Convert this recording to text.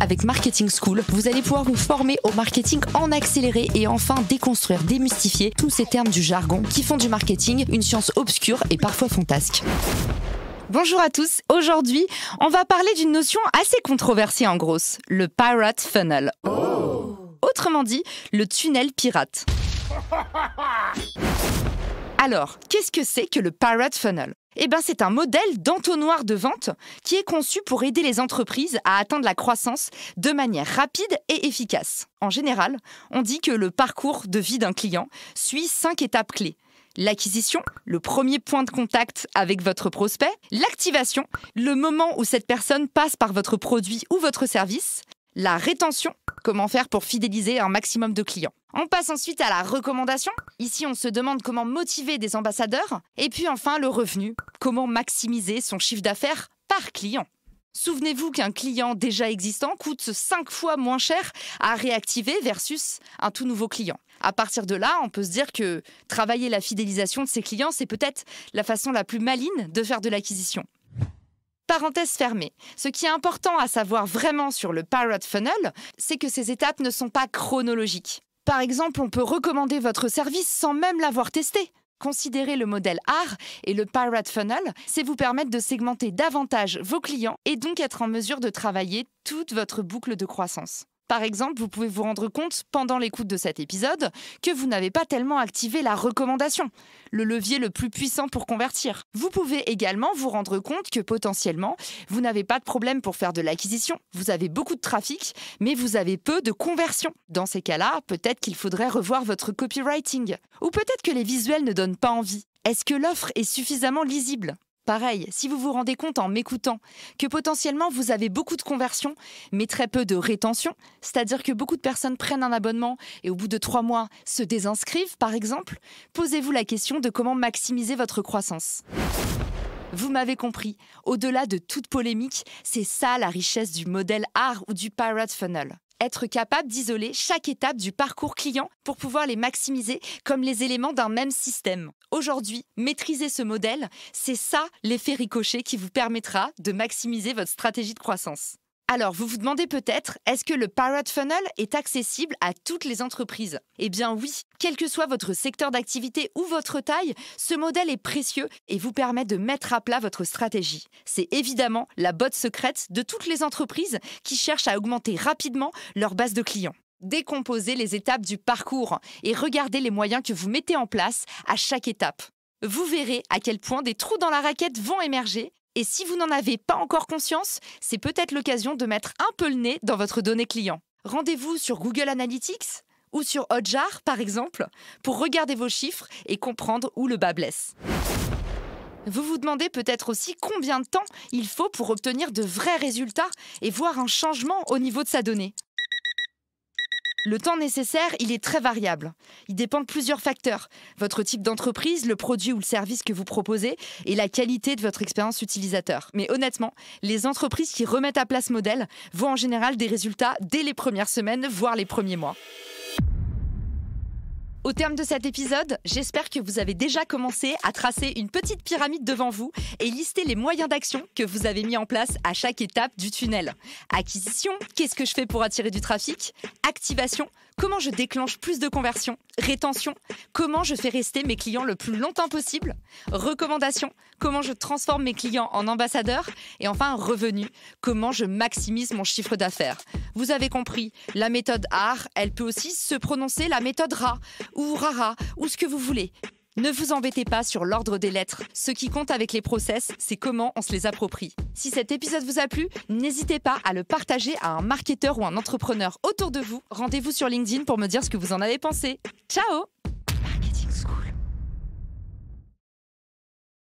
Avec Marketing School, vous allez pouvoir vous former au marketing en accéléré et enfin déconstruire, démystifier tous ces termes du jargon qui font du marketing une science obscure et parfois fantasque. Bonjour à tous. Aujourd'hui, on va parler d'une notion assez controversée en grosse, le pirate funnel. Autrement dit, le tunnel pirate. Alors, qu'est-ce que c'est que le pirate funnel eh ben, c'est un modèle d'entonnoir de vente qui est conçu pour aider les entreprises à atteindre la croissance de manière rapide et efficace. En général, on dit que le parcours de vie d'un client suit cinq étapes clés. L'acquisition, le premier point de contact avec votre prospect, l'activation, le moment où cette personne passe par votre produit ou votre service, la rétention, comment faire pour fidéliser un maximum de clients. On passe ensuite à la recommandation. Ici, on se demande comment motiver des ambassadeurs. Et puis enfin, le revenu, comment maximiser son chiffre d'affaires par client. Souvenez-vous qu'un client déjà existant coûte 5 fois moins cher à réactiver versus un tout nouveau client. À partir de là, on peut se dire que travailler la fidélisation de ses clients, c'est peut-être la façon la plus maline de faire de l'acquisition. Parenthèse fermée. Ce qui est important à savoir vraiment sur le Pirate Funnel, c'est que ces étapes ne sont pas chronologiques. Par exemple, on peut recommander votre service sans même l'avoir testé. Considérer le modèle R et le Pirate Funnel, c'est vous permettre de segmenter davantage vos clients et donc être en mesure de travailler toute votre boucle de croissance. Par exemple, vous pouvez vous rendre compte pendant l'écoute de cet épisode que vous n'avez pas tellement activé la recommandation, le levier le plus puissant pour convertir. Vous pouvez également vous rendre compte que potentiellement, vous n'avez pas de problème pour faire de l'acquisition. Vous avez beaucoup de trafic, mais vous avez peu de conversion. Dans ces cas-là, peut-être qu'il faudrait revoir votre copywriting. Ou peut-être que les visuels ne donnent pas envie. Est-ce que l'offre est suffisamment lisible Pareil, si vous vous rendez compte en m'écoutant que potentiellement vous avez beaucoup de conversions, mais très peu de rétention, c'est-à-dire que beaucoup de personnes prennent un abonnement et au bout de trois mois se désinscrivent par exemple, posez-vous la question de comment maximiser votre croissance. Vous m'avez compris, au-delà de toute polémique, c'est ça la richesse du modèle art ou du pirate funnel être capable d'isoler chaque étape du parcours client pour pouvoir les maximiser comme les éléments d'un même système. Aujourd'hui, maîtriser ce modèle, c'est ça l'effet ricochet qui vous permettra de maximiser votre stratégie de croissance. Alors, vous vous demandez peut-être, est-ce que le Pirate Funnel est accessible à toutes les entreprises Eh bien oui, quel que soit votre secteur d'activité ou votre taille, ce modèle est précieux et vous permet de mettre à plat votre stratégie. C'est évidemment la botte secrète de toutes les entreprises qui cherchent à augmenter rapidement leur base de clients. Décomposez les étapes du parcours et regardez les moyens que vous mettez en place à chaque étape. Vous verrez à quel point des trous dans la raquette vont émerger et si vous n'en avez pas encore conscience, c'est peut-être l'occasion de mettre un peu le nez dans votre donnée client. Rendez-vous sur Google Analytics ou sur Hotjar, par exemple, pour regarder vos chiffres et comprendre où le bas blesse. Vous vous demandez peut-être aussi combien de temps il faut pour obtenir de vrais résultats et voir un changement au niveau de sa donnée. Le temps nécessaire, il est très variable. Il dépend de plusieurs facteurs. Votre type d'entreprise, le produit ou le service que vous proposez et la qualité de votre expérience utilisateur. Mais honnêtement, les entreprises qui remettent à place modèle voient en général des résultats dès les premières semaines, voire les premiers mois. Au terme de cet épisode, j'espère que vous avez déjà commencé à tracer une petite pyramide devant vous et lister les moyens d'action que vous avez mis en place à chaque étape du tunnel. Acquisition, qu'est-ce que je fais pour attirer du trafic Activation, comment je déclenche plus de conversions Rétention, comment je fais rester mes clients le plus longtemps possible Recommandation, comment je transforme mes clients en ambassadeurs Et enfin, revenu, comment je maximise mon chiffre d'affaires vous avez compris, la méthode art, elle peut aussi se prononcer la méthode ra ou rara ou ce que vous voulez. Ne vous embêtez pas sur l'ordre des lettres. Ce qui compte avec les process, c'est comment on se les approprie. Si cet épisode vous a plu, n'hésitez pas à le partager à un marketeur ou un entrepreneur autour de vous. Rendez-vous sur LinkedIn pour me dire ce que vous en avez pensé. Ciao